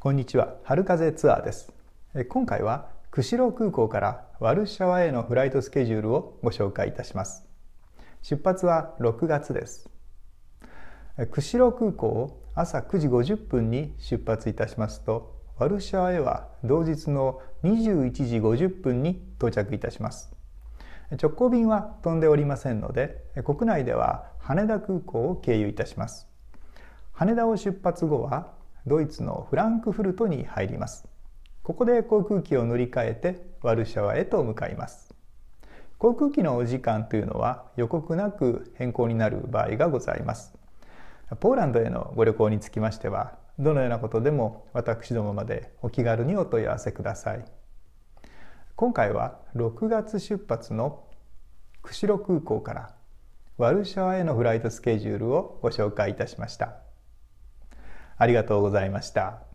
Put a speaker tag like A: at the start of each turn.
A: こんにちは春風ツアーです今回は釧路空港からワルシャワへのフライトスケジュールをご紹介いたします出発は6月です釧路空港を朝9時50分に出発いたしますとワルシャワへは同日の21時50分に到着いたします直行便は飛んでおりませんので国内では羽田空港を経由いたします羽田を出発後はドイツのフランクフルトに入りますここで航空機を乗り換えてワルシャワへと向かいます航空機のお時間というのは予告なく変更になる場合がございますポーランドへのご旅行につきましてはどのようなことでも私どもまでお気軽にお問い合わせください今回は6月出発の釧路空港からワルシャワへのフライトスケジュールをご紹介いたしました。ありがとうございました。